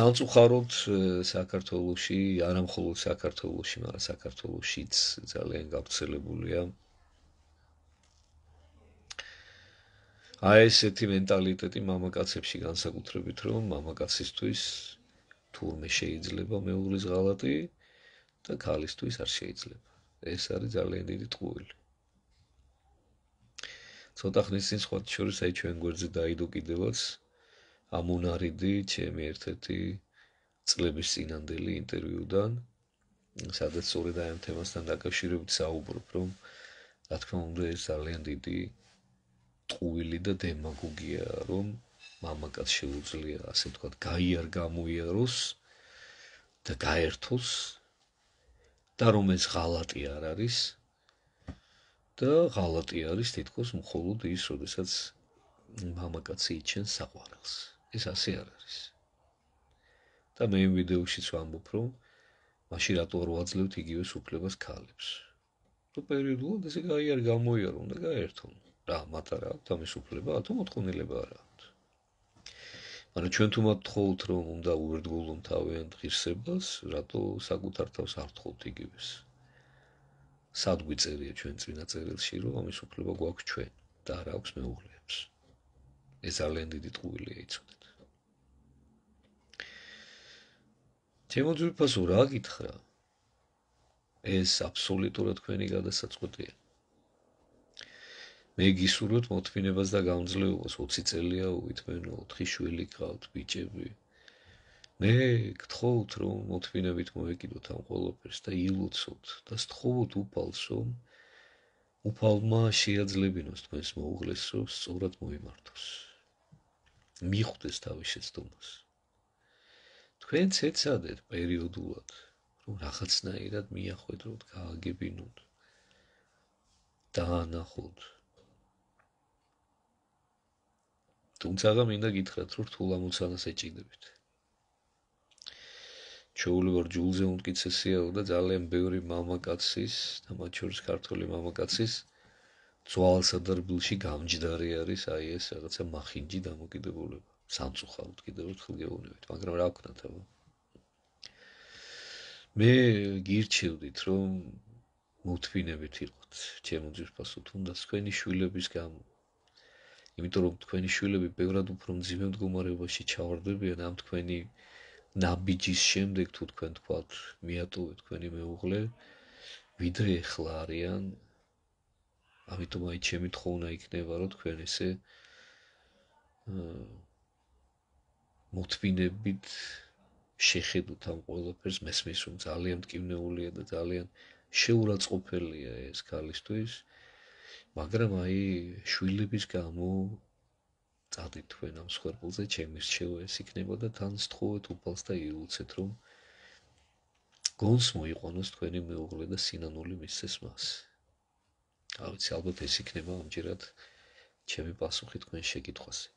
დაწუხაროთ საქართველოსი, არამხოლოდ საქართველოსი, მაგრამ საქართველოსიც ძალიან გავრცელებულია. აი ესეთი მენტალიტეტი მამაკაცებში განსაკუთრებით რომ მამაკაცისთვის თურმე შეიძლება მეურის ღალატი და ქალისთვის არ შეიძლება. ეს არის ძალიან დიდი ტყუილი. ცოტა ხნის წინ სხვა შორის აი ჩვენ გვერდზე დაიდო კიდევაც ამუნარიდი ჩემი ერთ-ერთი წლების წინანდელი ინტერვიუდან სადაც სწორედ ამ თემასთან დაკავშირებით საუბრობ, რომ რა თქმა უნდა ეს ძალიან დიდი ტყუილი და დემაგოგია, რომ მამაკაც შეუძლია ასე ვთქვათ, გაიარ გამოიაროს და გაერთოს და რომ ეს ღალატი არ არის და ღალატი არის თითქოს მხოლოდ ის, როდესაც მამაკაცი იჩენს საყვარელს. ეს ასე არ არის. და მე იმ ვიდეოშიც ვამბობ, რომ მაშინ რატო არ ვაძლევთ იგივე სუფლებას ქალებს? რო პერიოდულად ესე кай არ გამოიარო, უნდა გაერთონ. რა, მათ არა აქვს ამის უფლება, ათო მოთხოვნილება არა აქვს. მაგრამ ჩვენ თუ მოთხოვთ, რომ უნდა უერთგულონ თავიანთ ღირსებას, რატო საკუთარ თავს არ თხოვთ იგივეს? სად გვიწერია ჩვენ წინა წერილში, რომ ამის უფლება გვაქვს ჩვენ და არა აქვს მეუღლეებს? ეს ძალიან დიდი ტყუილია იცოდეთ. თემოძვირფას რა გითხრა? ეს აბსოლუტურად თქვენი გადასაწყვეტია. მე გისურვებ მოთმინებას და გამძლეობას 20 წელია უითმენო 4 შვილი გყავთ ბიჭები. მე გთხოვთ რომ მოთმინებით მოეკიდოთ ამ ყოლაფერს და ილოცოთ და სთხოვთ უფალსო უფალმა შეაძლებინოს თქვენს მოუღლესო სწორად მოიმართოს. მიხვდეს თავის შეცდომას. თქვენ წეცადეთ პერიოდულად რომ რაღაცნაირად მიახვედროთ გააგებინოთ დაანახოთ თუმცა მინდა გითხრათ რომ რთულ ამოცანას ეჭიდებით შეიძლება რჯულზე უმკიცესიაო და ძალიან ბევრი მამაკაცის და მათ შორის ქართული მამაკაცის ძვალსადარბილში გამჯდარი არის აი ეს რაღაცა მახინჯი დამოკიდებულება სამწუხაროდ კიდევ ერთხელ გეუბნებით, მაგრამ რა ვქნათ აბა? მე გირჩევდით, რომ მოთმინებით იყოთ ჩემო ძირფასო თუნდაც თქვენი შვილების გამო. იმიტომ რომ თქვენი შვილები ბევრად უფრო ძიმე მდგომარეობაში ჩავარდებიან ამ თქვენი ნაბიჯის შემდეგ თუ თქვენ თქვათ მეატოვე თქვენი მეუღლე ვიდრე ახლა არიან ამიტომ აი ჩემი თხოვნა იქნება რომ თქვენ ესე მოთმინებით შეხედოთ ამ ყველაფერს მესმის რომ ძალიან მткиვნეულია და ძალიან შეურაცხყოფელია ეს ქალისთვის მაგრამ აი შვილების გამო წადი თქვენ ამ სხერფულზე ჩემის შეო ეს იქნება და თან სწხოვეთ უფალს და იულცეთ რომ გონს მოიყვანოს თქვენი მეუღლე და სინანული მისცეს მას რა ვიცი ალბათ ეს იქნება ამჯერად ჩემი პასუხი თქვენ შეკითხვაზე